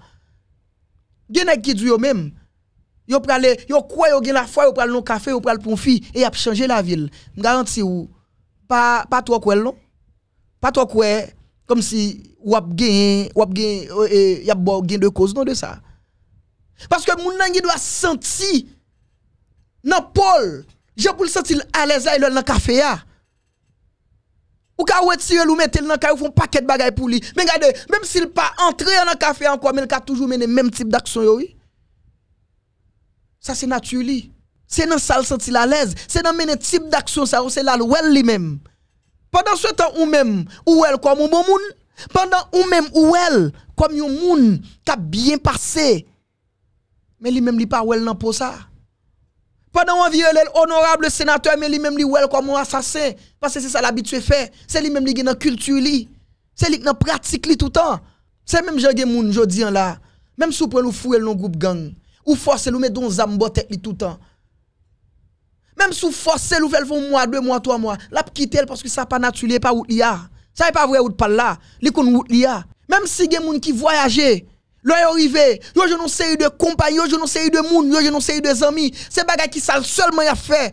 Gen qui dit vous même vous prale yo quoi la foi yo pral le café yo pral le confit et a changé la ville. Je garantis pas pas quoi non. Pas trop. quoi comme si ou ap gen, ou y a bo de cause non de ça. Parce que moun nan doit sentir nan Paul, j'ai pour sentir à l'aise dans le café Ou ka retirer ou mettre dans café font paquet de choses pour lui. Mais même s'il pas entré dans café encore, mais il a toujours le même type d'action Ça c'est naturel. C'est dans ça le sentir à l'aise, c'est dans même type d'action ça, c'est là lui-même. Pendant ce temps, ou même, ou elle comme un bon monde. Pendant ou même, ou elle comme un monde qui a bien passé. Mais lui-même, lui pas elle dans pour ça. Pendant on vire honorable sénateur, mais lui-même, lui elle comme un assassin. Parce que c'est ça l'habitude fait. C'est lui-même qui est dans la culture. C'est lui qui dans la pratique tout le temps. C'est même gens qui moun jodi là. Même si vous nous ou fouer dans groupe gang, ou forcez nous mettre dans zam tête tout le temps. Même sous force, l'ouvelle vont un mois, deux mois, trois mois. La quitte parce que ça pas naturel, pas y a Ça n'est pas vrai route pas là. Li kon y a Même si des gens qui voyagent, est arrivé, yo je une série de compagnons, yo je une série de moun, yo je une série de amis. C'est bagay qui sale seulement y a fait.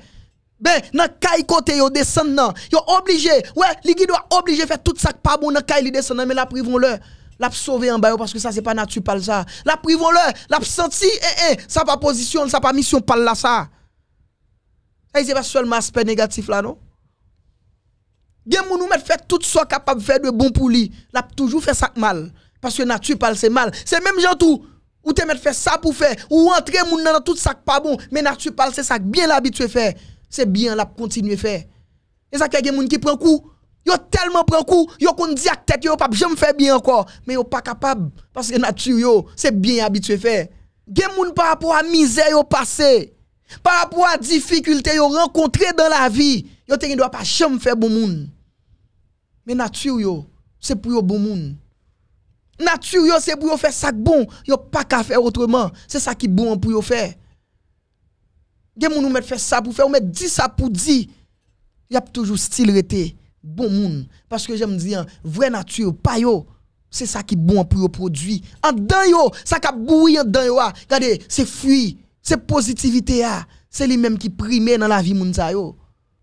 Ben, nan kay côté yo descend nan, yo obligé, ouais, li doit obligé faire tout ça pas bon nan kay li descend mais la privons le l'a sauver en bas parce que ça c'est pas naturel ça la privons le l'a senti eh eh ça pas position ça pas mission pas là ça E c'est pas seulement aspect négatif là, non? Gen moun ou met fait tout capable de faire de bon pour lui. La toujours fait ça mal. Parce que nature parle, c'est mal. même même tout Ou te met fait ça pour faire Ou rentrer moun dans tout ça pas bon. Mais nature parle, c'est ça. bien à faire. C'est bien la continue Et ça, ça, quelqu'un qui moun qui coup. coup? Yo tellement pris coup, yo kon di la tête yo pas jamais faire bien encore, mais yo pas capable parce que nature yo, c'est bien habitué faire. Gen moun par rapport à misère yo passé. Par rapport à la difficultés rencontrez dans la vie, vous ne doit pas jamais faire bon monde. Mais nature yo, c'est pour vous bon monde. Nature yo, c'est pour vous faire ça bon, yo pas qu'à faire autrement. C'est ça qui est bon pour yo faire. Gen moun nous mettre faire ça pour faire, ou mettre dit ça pour dire. Y a toujours style bon monde parce que j'aime dire vraie nature pas yo c'est ça qui est bon pour le produit. En dedans, ça qui bouille en dedans, ah. regardez, c'est fruit, c'est positivité ah. c'est lui-même qui prime dans la vie moun sa yo.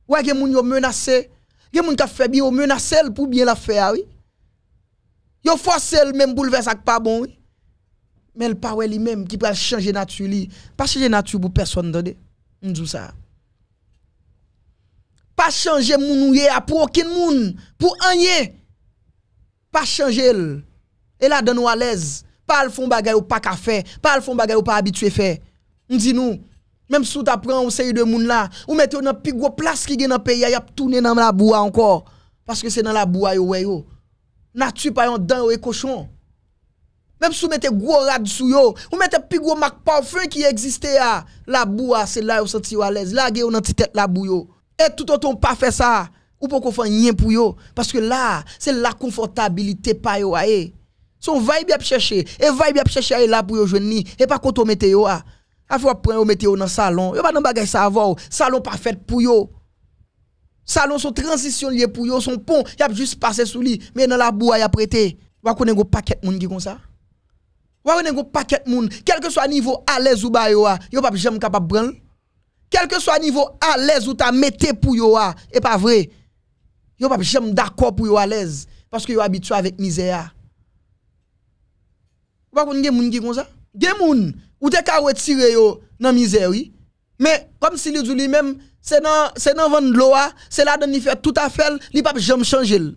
Ouais, gen moun yo menacé, gen moun ka fait bien yo menacé pour bien la faire ah, oui. Yo forcé le même bouleverse ak pas bon oui. Mais le pas lui-même qui peut changer nature li, pas changer nature pour personne donné. dit ça. Pas changer moun à ah, pour aucun moun, pour rien. Pas changer l. Et là donne nous à l'aise. Pas le fond bagay ou pas ka faire, pas le fond bagay ou pas habitué faire. On dit nous, même si tu apprends une série de monde là, ou mettez dans plus gros place qui est dans le pays, y a tourné dans la boue encore. Parce que c'est dans la boue, yo, yo. Nature pas yon dents et cochon. Même si vous mettez gros rad sous yo, ou mettez plus gros mac parfum qui existait à la boue, ah, c'est là où senti sent à l'aise. Là, vous dans tête la boue. Et tout autant pas fait ça, ou pas faire rien pour yo. Parce que là, c'est la confortabilité pas yo. Son vibe y a chercher, et vibe y a chercher là pour yo, je ni, et pas qu'on te mette yo. A. Ah. Avoir prendre au météo dans le salon. Il n'y a pas de bagage à avoir. Salon n'est pas fait pour Le Salon est une transition pour vous. Son pont. Il a juste passé sous lui. Mais dans la boue, il a prêté. Vous connaissez un paquet de monde qui est comme ça. Vous avez un paquet de monde. Quel que soit le niveau à l'aise ou bas, il n'y a pas de jambes capable de prendre. Quel que soit le niveau à l'aise ou ta mette pour yo. Et pas vrai. Il n'y a pas de d'accord pour vous à l'aise. Parce que yo habitué avec misère. Vous connaissez un monde qui est comme ça. Il y a un monde ou t'es qu'à retirer yo dans misère mais comme si lui lui-même c'est dans c'est dans vendre loa ah, c'est là qu'il il fait tout à fait il peut jamais changer par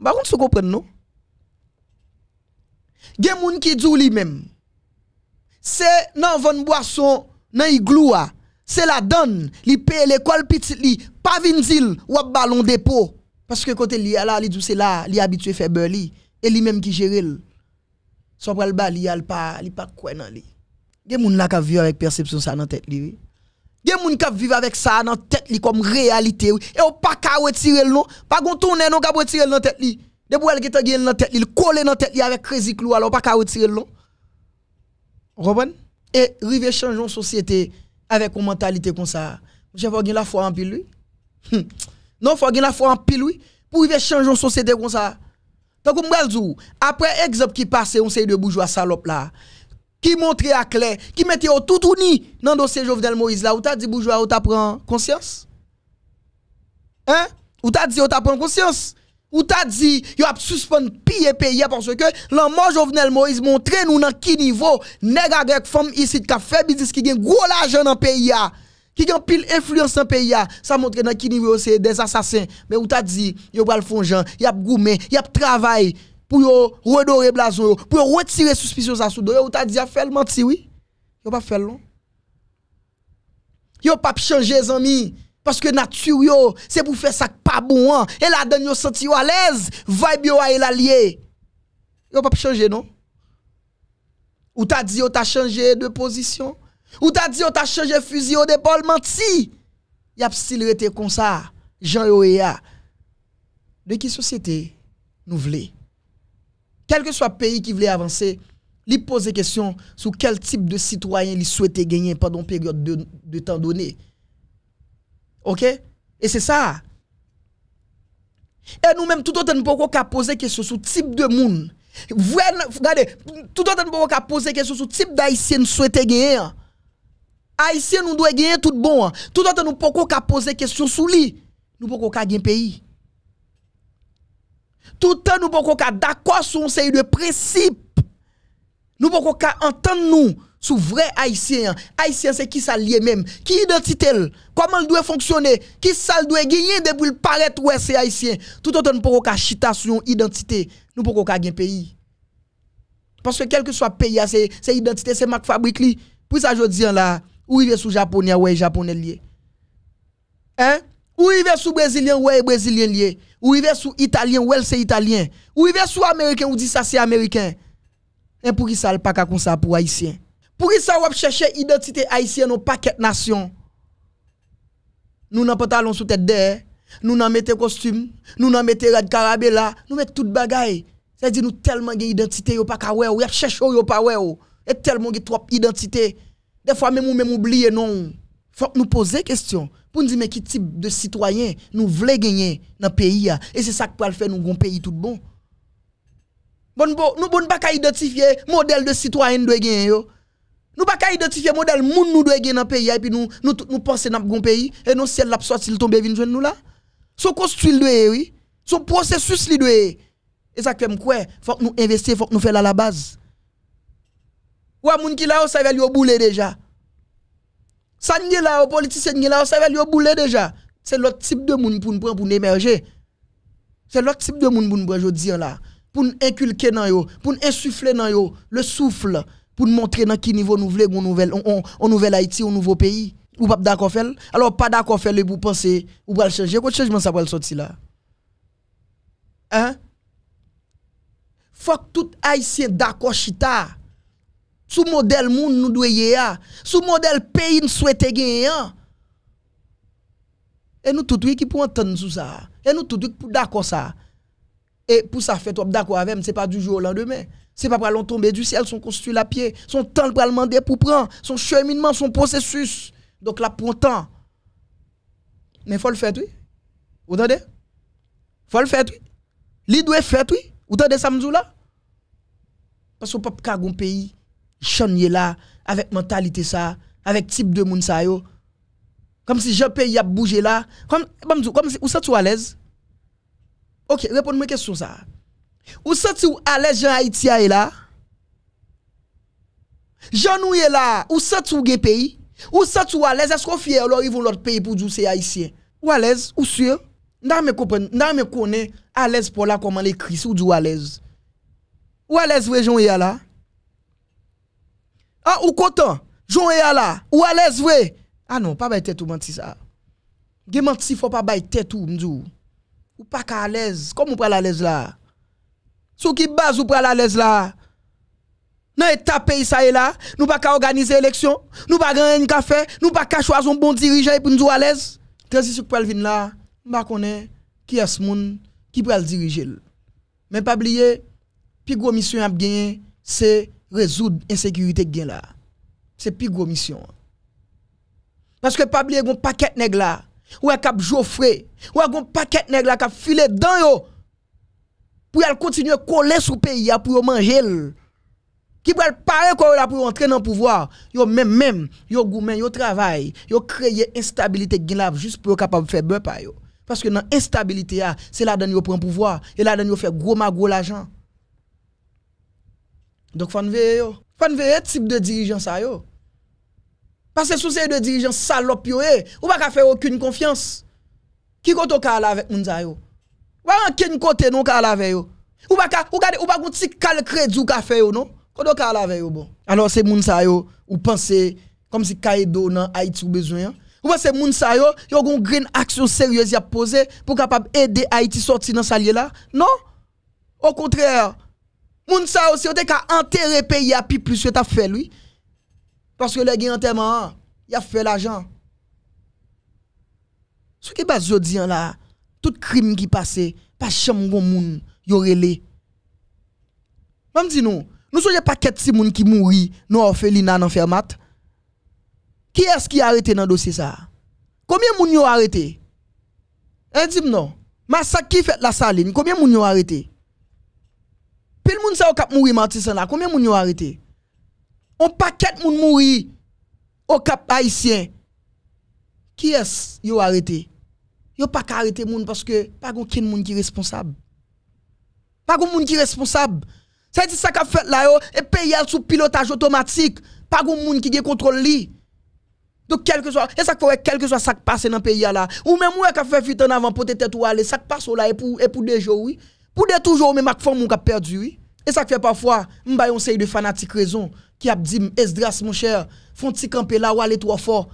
bah, contre vous comprenez non gen moun ki djou lui même c'est dans vendre boisson dans igloua ah, c'est la donne li paye l'école petit li pas vinzil ou ballon dépôt parce que côté li là li c'est là li habitué faire beurre li et lui même qui gère son pral bali, al pa, li pa kwen nan li. Gen moun la ka vive avec perception ça dans tête li. Oui. Gen moun ka vive avec ça dans tête li comme réalité oui. Et ou pa ka retirer non, pas gon tourner non ka retirer dans tête li. Depuis elle gete gen dans tête li, coller dans tête li avec crazy clou alors pas ka retirer non. Robin et rive changeons société avec une mentalité comme ça. J'ai pas la foi en pile lui. non, faut gen la foi en pile pour rive changer société comme ça. Donc, vous après exemple qui passe, on sait de bourgeois salope là, qui montre à clair, qui mette au tout ni dans le dossier Jovenel Moïse là, ou t'as dit bourgeois, ou t'as pris conscience? Hein? Ou t'as dit, ou t'as pris conscience? Ou t'as dit, yo a suspendu piller pays parce que l'amour Jovenel Moïse montre nous dans qui niveau, nèg avec femme ici qui a fait business qui gagne gros l'argent dans pays qui ont pile influence dans pays ça montre dans qui niveau c'est des assassins mais ou t'a dit yo pral fond gens y a goumé y a travail pour yo redorer blason pour retirer suspicion ça sous ou t'a dit a fait mentir oui yo pas fait long yo pas changer amis parce que nature c'est pour faire ça pas bon et la donne yo senti à l'aise vibe yo a e l'allié. yo pas changer non ou t'a dit yo t'a changé de position ou t'as dit, ou oh, t'a changé fusil, au oh, d'épaule, menti. Y a style été comme ça. Jean Yoéa. De qui société nous voulons? Quel que soit le pays qui voulait avancer, lui des question sur quel type de citoyen il souhaitait gagner pendant une période de, temps donné. OK? Et c'est ça. Et nous-mêmes, tout autant, nous pouvons poser question sur type de monde. Regardez, tout autant, nous pouvons poser question sur type d'haïtien souhaitait gagner. Aisyen nou dwe genye tout bon an. Tout an nou poko ka pose kesyon sou li. Nou poko ka genye peyi. Tout an nou poko ka dako sou yon sey de precipe. Nou poko ka enten nou sou vre Aisyen. Aisyen sey ki sa liye menm. Ki identite l. Koman l dwe fonksyone. Ki sa l dwe genye debi l paret wè sey Aisyen. Tout an nou poko ka chita sou yon identite. Nou poko ka genye peyi. Paske kelke sou a peyi a sey identite sey mak fabrik li. Pou sa jodi an la. Ou il est sous japonais, ouais, japonais lié. Hein? Ou il est sous brésilien, ouais, brésilien lié. Ou il est sous italien, ouais, c'est italien. Ou il est sous américain, ou dit ça c'est américain. Et hein, pour qui ça le pas comme ça pour haïtien? Pour qui ça va chercher identité haïtienne au paquet nation? Nous n'en pantalon sous tête d'air, nous n'en mettons costume, nous n'en mettons rad carabella, nous mettons tout bagaille. C'est-à-dire nous tellement d'identité, identité, pas qu'à ouais, ou y'a cherché ou pas ouais, et tellement de trop identité. Des fois, même ou même oublier, non. Faut nous poser question pour nous dire, mais quel type de citoyen nous voulons gagner dans le pays. Et c'est ça qui peut faire nous un pays tout bon. Bon, bon, nous ne pouvons pas identifier le modèle de citoyen gagner. Nous ne pouvons pas identifier le modèle qui nous doit gagner dans le pays. Et puis nous, nous, nous pensons dans le pays. Et non, si elle sorti, s'il tombe, vient nous là. Son construit oui. Son processus être Et ça fait quoi? Faut que nous investissions, faut que nous fassions la base. Ou à moun qui là, ça va lui boule déjà. Ça la là, au politicien là, ça va lui bouler déjà. C'est l'autre type de moun pour nous prendre pour émerger. C'est l'autre type de moun pour nous prendre là. Pour nous inculquer dans yo, pour nous insuffler dans yo le souffle, pour nous montrer nan quel niveau nous voulons nouvel, on, nouvel Haïti, un nouveau pays. Ou pas d'accord faire Alors pas d'accord faire le pour penser, ou pas le changer. Quoi changement ça va le sortir là? Hein? Faut tout haïtien d'accord chita sous modèle monde nous doyons, sous modèle pays nous souhaiter gagner. Et nous tous qui pour entendre sous ça. Et nous tous pour d'accord ça. Et pour ça fait toi d'accord avec, c'est pas du jour au lendemain. C'est pas pour tomber du ciel, son construit la pied, son temps pour demander pour prendre, son cheminement, son processus. Donc là pour temps. Mais faut le faire oui. Vous entendez Faut le faire oui. L'idée doit faire oui. Vous entendez ça là Parce qu'on peut pas un pays yé là, avec mentalité ça, avec type de monde sa yo. Comme si je y a bougé là, comme comme si ou ça tu à l'aise. OK, réponds-moi question ça. Ou ça tu à l'aise Jean Haïti là? Jean nous est là, ou ça tu gè pays? Ou ça tu à l'aise est-ce qu'on fier alors ils vont l'autre pays pour dire c'est haïtien? Ou à l'aise ou sûr? N'a me comprendre, n'a à l'aise pour là comment l'écrit ou du à l'aise. Ou à l'aise région là? Ah, ou content. ai à la, Ou à l'aise, oui. Ah non, pas tête tout menti ça. Gé menti, faut pas tête tout, m'dou. Ou pas qu'à l'aise. Comment ou pas à l'aise là? Sou qui base ou pas à l'aise là? Dans l'État pays ça est là, nous pas qu'à organiser élection, nous pas gagner un café, nous pas qu'à choisir un bon dirigeant pour nous à l'aise. Transition pour venir là, nous pas connaître qui est ce monde qui peut le diriger. Mais pas oublier, puis gros mission à gagner, c'est résoudre l'insécurité qui est là. C'est plus gros mission. Parce que pas oublier un paquet nèg là, ou a cap Geoffrey, ou un paquet nèg là qui filé dans yo pour elle continuer à coller sous pays pour manger qui va qu'ils quoi là pour entrer dans le pouvoir yo même même yo goumen yo travail yo créer instabilité là juste pour capable faire yo parce que dans l'instabilité, ah, c'est là qu'ils yo le pouvoir et là donne yo fait gros magot l'argent donc, il faut veiller. Il faut veiller type de dirigeant ça. Parce que sous ces deux dirigeants salopes, eh, ou pas faire aucune confiance. Qui est au cas avec Mounza yo? Ou pas aucun côté non cas avec yo? Ou pas ou pas un cal calcré du café yo non? Quand au cas avec yo bon. Alors c'est Mounza yo ou pensez comme si Kaido nan Haïti ou besoin. Hein? Ou pas c'est Mounza yo yo gon green action sérieuse y a posé pour capable aider Haïti sortir dans sa là? Non. Au contraire, Moun sa aussi, on qu'à enterrer pays a pi plus que ta fait lui. Parce que les gens enterrement, il a fait l'argent. Ce qui est aujourd'hui hein, là, tout crime qui passait, pas chambre bon moun, yo relé. Même dis nous, nous sommes pas quatre si moun qui mourit nous orphelinat dans fermat. Qui est-ce qui a arrêté dans le dossier ça? Combien moun yo arrêté? Eh dis-moi non. Massacre qui fait la saline, combien moun yo arrêté? Pe l moun se ou kap mouri mati san la, kome moun yo arete? Ou pa ket moun mouri ou kap haisyen? Ki es yo arete? Yo pa ka arete moun paske pa goun kin moun ki responsab. Pa goun moun ki responsab. Se yi ti sak a fet la yo, e peyal sou pilotaj otomatik. Pa goun moun ki ge kontrol li. Do kelke swa, e sak kore kelke swa sak pase nan peyal la. Ou men moun e ka fe fitan avan pote tet wale, sak pase ou la e pou dejo oui. Pour deux toujours, mais ma femme a perdu, oui. Et ça fait parfois, m'ba yon série de fanatiques raison qui a dit, Esdras, mon cher, font petit camper là ou aller trop fort.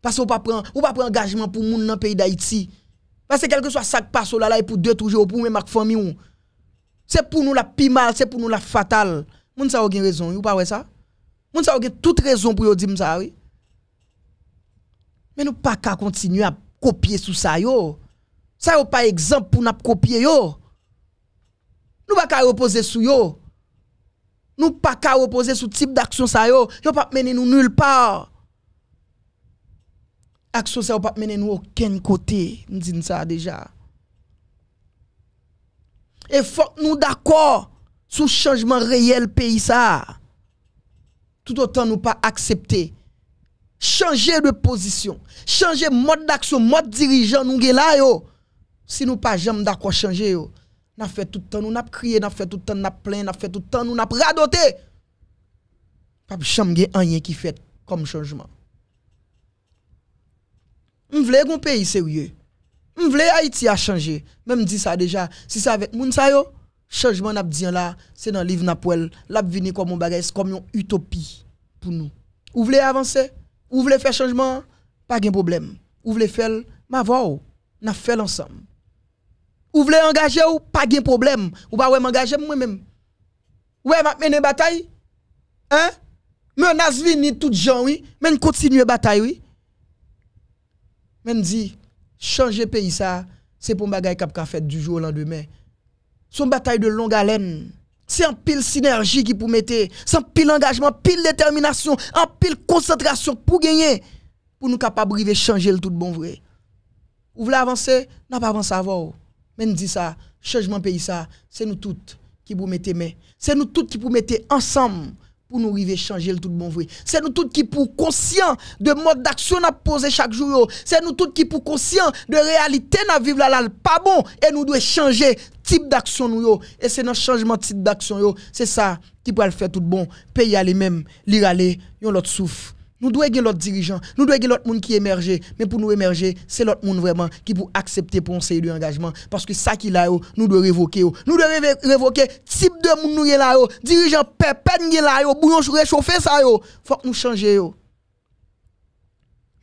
Parce qu'on pas prend, ou pas prend engagement pour moun dans le pays d'Haïti. Parce que quel que soit ça qui passe là, là, pour deux toujours, pour même ma famille, c'est pour nous la pire mal, c'est pour nous la fatale. Moun sa ou gen raison, ou pas ouais ça? Moun sa ou gen toute raison pour yon dire ça, oui. Mais nous pas qu'à continuer à copier sous ça, yo. Ça yo pas exemple pour nous copier, yo. Nous pas qu'à reposer sur yo. Nous pas qu'à reposer sur type d'action ça yo. Yo pas mener nous nulle part. Action ça pas mener nous aucun côté. E nous disons ça déjà. Et faut nous d'accord sur changement réel pays ça. Tout autant nous pas accepter changer de position, changer mode d'action, mode dirigeant nous là yo. Si nous pas jamais d'accord changer yo, N'a fait tout le temps, nous n'a crié, n'a fait tout le temps, n'a plein, n'a fait tout le temps, nous n'a radoté. Pas jamais rien qui fait comme changement. On voulait un pays sérieux. On voulait Haïti a changé. Même dit ça déjà, si ça avec moun sa yo, changement n'a dit là, c'est dans le livre n'a poêle, l'a venir comme un bagage comme une utopie pour nous. Vous voulez avancer, Ou voulez faire changement, pas de problème. ou voulez faire, ma voix, n'a fait ensemble. Ou voulez engager ou pas de problème. Ou pas m'engager moi-même. Ouais, m'a bataille. Hein? Menace vini tout gens oui, mais continuer bataille oui. Mais dit changer pays ça, c'est pour bagaille cap qu'a fait du jour au lendemain. C'est une bataille de longue haleine. C'est un pile synergie qui pour mettre, c'est un pile engagement, pile détermination, un pile concentration pour gagner pour nous capables de changer le tout bon vrai. Ou voulez avancer, n'a pas avancé avant. On dit ça, changement pays ça, c'est nous toutes qui vous mettez main. C'est nous toutes qui vous mettez ensemble pour nous arriver changer le tout bon vrai. C'est nous toutes qui pour conscient de mode d'action à poser chaque jour. C'est nous toutes qui pour conscient de réalité na vivre là là pas bon et nous devons changer type d'action nous et c'est notre changement type d'action c'est ça qui peut le faire tout bon pays aller même lire aller yon l'autre souffle nous devons l'autre dirigeant, nous devons l'autre monde qui émerge. Mais pour nous émerger, c'est l'autre monde vraiment qui pour accepter pour conseil de engagement. Parce que ça qu'il a, nous devons révoquer. Nous devons révoquer type de monde nous là, dirigeant pépène là, bouillon réchauffer ça. Il faut que nous changions.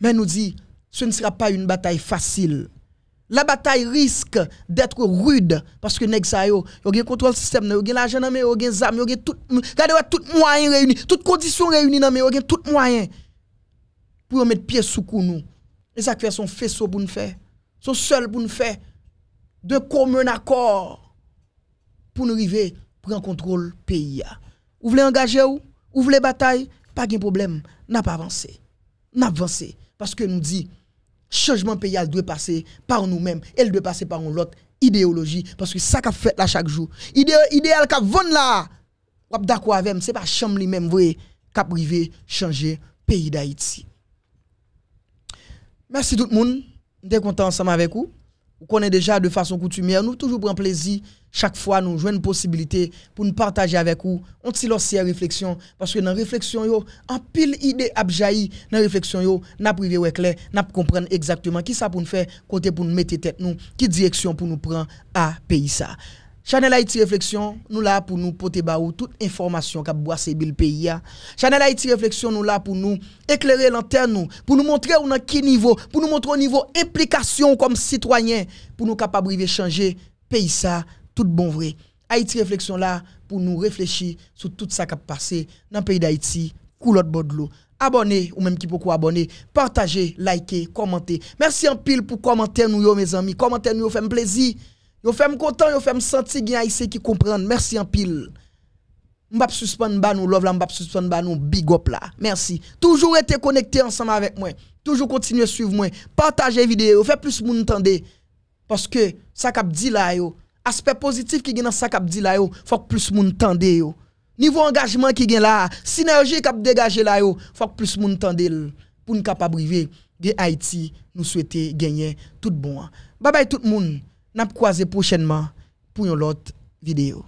Mais nous dit, ce ne sera pas une bataille facile. La bataille risque d'être rude parce que nèg sa yo, yo gen contrôle système, yo gen l'argent nan mais yo gen zam, yo gen tout, regardez tout moyen réuni, toutes conditions réunies nan mais yo gen tout moyen pour mettre pied sous nous. Et ça fait son faisceau pour nous faire. Son seul pour nous faire. De commun accord pour nous arriver, prendre contrôle pays. Vous voulez engager ou? Vous voulez bataille? Pas de problème. N'a pas avancé. N'a avancé. Parce que nous dit, changement pays doit passer par nous-mêmes. Elle doit passer par l'autre idéologie. Parce que ça qu'a fait là chaque jour. Idéal, idéal qu'a vendu là. Ou d'accord avec, c'est pas chambre lui-même, vous voyez, qu'a changer pays d'Haïti. Merci tout le monde. Nous content ensemble avec vous. Vous connaissez déjà de façon coutumière. Nous toujours prenons plaisir. Chaque fois, nous jouons une possibilité pour nous partager avec vous. On tire aussi à réflexion. Parce que dans la réflexion, yo, en pile idée a Dans la réflexion, yo, n'a privé le clair. N'a compris exactement qui ça pour nous faire, côté pour nous mettre tête nous, qui direction pour nous prendre à pays ça. Chanel Haïti Réflexion, nous là pour nous porter ou toute information qui boissé le pays. Chanel Haïti Réflexion, nous là pour nous éclairer l'antenne, pour nous montrer on a quel niveau, pour nous montrer au niveau implication comme citoyen, pour nous capables de changer pays ça, tout bon vrai. Haïti Réflexion là pour nous réfléchir sur tout ça qui a passé dans le pays d'Haïti, coulotte, de abonnez ou même qui beaucoup abonner, partagez, likez, commentez. Merci en pile pour commenter nous, mes amis. Commenter nous, fait plaisir. Yo fait me content, yo fait me sentir bien vous qui Merci en pile. M'bap suspend ba nous love là, m'bap suspend nous big up Merci. Toujours été connecté ensemble avec moi. Toujours continuer suivre moi. Partagez vidéo, Faites plus moun entendre parce que ça cap dit là yo, aspect positif qui gagne dans ça cap dit là yo, faut que plus moun tande yo. Niveau engagement qui est là, synergie cap dégager là yo, faut que plus moun entendre. pour nous capable de Haïti, nous souhaiter gagner tout bon. Bye bye tout le monde. Napkwaze pochenman pou yon lot videyo.